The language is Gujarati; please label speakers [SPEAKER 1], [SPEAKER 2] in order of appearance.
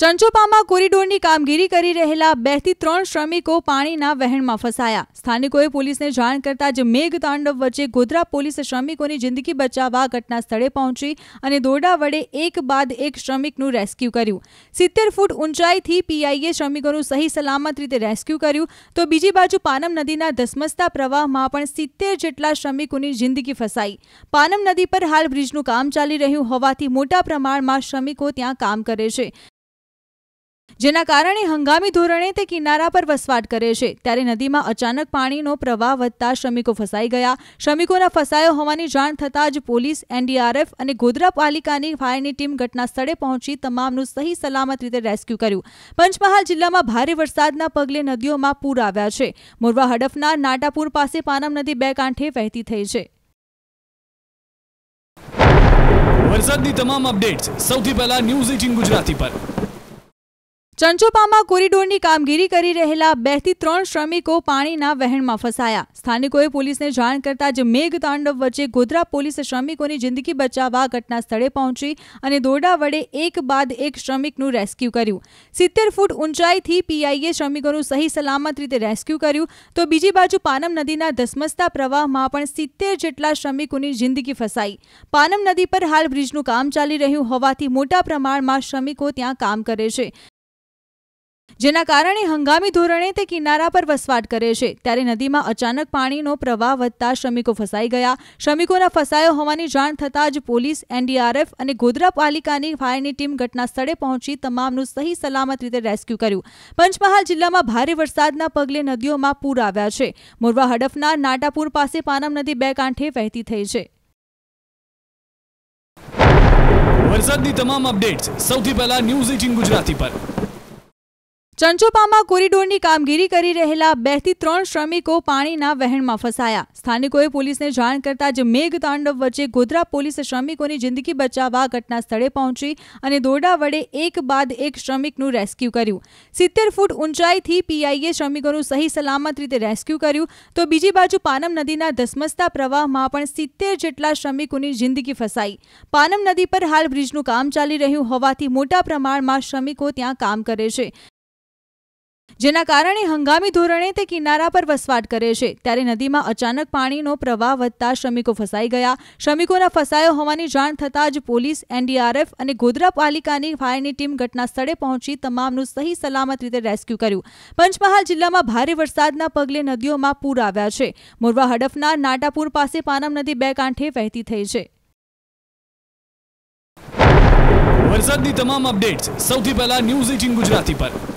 [SPEAKER 1] ચંચોપામાં કોરિડોરની કામગીરી કરી રહેલા બેથી ત્રણ શ્રમિકો પાણીના વહેણમાં ફસાયા સ્થાનિકોએ પોલીસને જાણ કરતા જ મેઘતાંડવ વચ્ચે ગોધરા પોલીસ શ્રમિકોની જિંદગી બચાવવા ઘટના સ્થળે પહોંચી અને દોરડા વડે એક બાદ એક શ્રમિકનું રેસ્ક્યુ કર્યું સિત્તેર ફૂટ ઊંચાઈથી પીઆઈએ શ્રમિકોનું સહી સલામત રીતે રેસ્ક્યુ કર્યું તો બીજી બાજુ પાનમ નદીના ધસમસતા પ્રવાહમાં પણ સિત્તેર જેટલા શ્રમિકોની જિંદગી ફસાઈ પાનમ નદી પર હાલ બ્રિજનું કામ ચાલી રહ્યું હોવાથી મોટા પ્રમાણમાં શ્રમિકો ત્યાં કામ કરે છે જેના કારણે હંગામી ધોરણે તે કિનારા પર વસવાટ કરે છે ત્યારે નદીમાં અચાનક પાણીનો પ્રવાહ વધતા શ્રમિકો ફસાઈ ગયા શ્રમિકોના ફસાયો હોવાની જાણ થતાં જ પોલીસ એનડીઆરએફ અને ગોધરા પાલિકાની ફાયરની ટીમ ઘટના સ્થળે પહોંચી તમામનું સહી સલામત રીતે રેસ્ક્યુ કર્યું પંચમહાલ જિલ્લામાં ભારે વરસાદના પગલે નદીઓમાં પૂર આવ્યા છે મોરવા હડફના નાટાપુર પાસે પાનમ નદી બે કાંઠે વહેતી થઈ છે
[SPEAKER 2] વરસાદની તમામ અપડેટ્સ સૌથી પહેલા ન્યૂઝ એટીન ગુજરાતી પર
[SPEAKER 1] ચંચોપામાં કોરિડોરની કામગીરી કરી રહેલા બેથી ત્રણ શ્રમિકો પાણીના વહેણમાં ફસાયા સ્થાનિકોએ પોલીસને જાણ કરતા જ મેઘતાંડવ વચ્ચે ગોધરા પોલીસ શ્રમિકોની જિંદગી બચાવવા ઘટના સ્થળે પહોંચી અને દોરડા વડે એક બાદ એક શ્રમિકનું રેસ્ક્યુ કર્યું સિત્તેર ફૂટ ઊંચાઈથી પીઆઈએ શ્રમિકોનું સહી સલામત રીતે રેસ્ક્યુ કર્યું તો બીજી બાજુ પાનમ નદીના ધસમસતા પ્રવાહમાં પણ સિત્તેર જેટલા શ્રમિકોની જિંદગી ફસાઈ પાનમ નદી પર હાલ બ્રિજનું કામ ચાલી રહ્યું હોવાથી મોટા પ્રમાણમાં શ્રમિકો ત્યાં કામ કરે છે જેના કારણે હંગામી ધોરણે તે કિનારા પર વસવાટ કરે છે ત્યારે નદીમાં અચાનક પાણીનો પ્રવાહ વધતા શ્રમિકો ફસાઈ ગયા શ્રમિકોના ફસાયો હોવાની જાણ થતાં જ પોલીસ એનડીઆરએફ અને ગોધરા પાલિકાની ફાયરની ટીમ ઘટના સ્થળે પહોંચી તમામનું સહી સલામત રીતે રેસ્ક્યુ કર્યું પંચમહાલ જિલ્લામાં ભારે વરસાદના પગલે નદીઓમાં પૂર આવ્યા છે મોરવા હડફના નાટાપુર પાસે પાનમ નદી બે કાંઠે વહેતી થઈ છે
[SPEAKER 2] વરસાદની તમામ અપડેટ્સ સૌથી પહેલા ન્યૂઝ એટીન ગુજરાતી પર
[SPEAKER 1] ચંચોપામાં કોરિડોરની કામગીરી કરી રહેલા બેથી ત્રણ શ્રમિકો પાણીના વહેણમાં ફસાયા સ્થાનિકોએ પોલીસને જાણ કરતા જ મેઘતાંડવ વચ્ચે ગોધરા પોલીસ શ્રમિકોની જિંદગી બચાવવા ઘટના સ્થળે પહોંચી અને દોરડા વડે એક બાદ એક શ્રમિકનું રેસ્ક્યુ કર્યું સિત્તેર ફૂટ ઊંચાઈથી પીઆઈએ શ્રમિકોનું સહી સલામત રીતે રેસ્ક્યુ કર્યું તો બીજી બાજુ પાનમ નદીના ધસમસતા પ્રવાહમાં પણ સિત્તેર જેટલા શ્રમિકોની જિંદગી ફસાઈ પાનમ નદી પર હાલ બ્રિજનું કામ ચાલી રહ્યું હોવાથી મોટા પ્રમાણમાં શ્રમિકો ત્યાં કામ કરે છે જેના કારણે હંગામી ધોરણે તે કિનારા પર વસવાટ કરે છે ત્યારે નદીમાં અચાનક પાણીનો પ્રવાહ વધતા શ્રમિકો ફસાઈ ગયા શ્રમિકોના ફસાયો હોવાની જાણ થતાં જ પોલીસ એનડીઆરએફ અને ગોધરા પાલિકાની ફાયરની ટીમ ઘટના સ્થળે પહોંચી તમામનું સહી સલામત રીતે રેસ્ક્યુ કર્યું પંચમહાલ જિલ્લામાં ભારે વરસાદના પગલે નદીઓમાં પૂર આવ્યા છે મોરવા હડફના નાટાપુર પાસે પાનમ નદી બે કાંઠે વહેતી થઈ છે
[SPEAKER 2] વરસાદની તમામ અપડેટ્સ સૌથી પહેલા ન્યૂઝ એટીન ગુજરાતી પર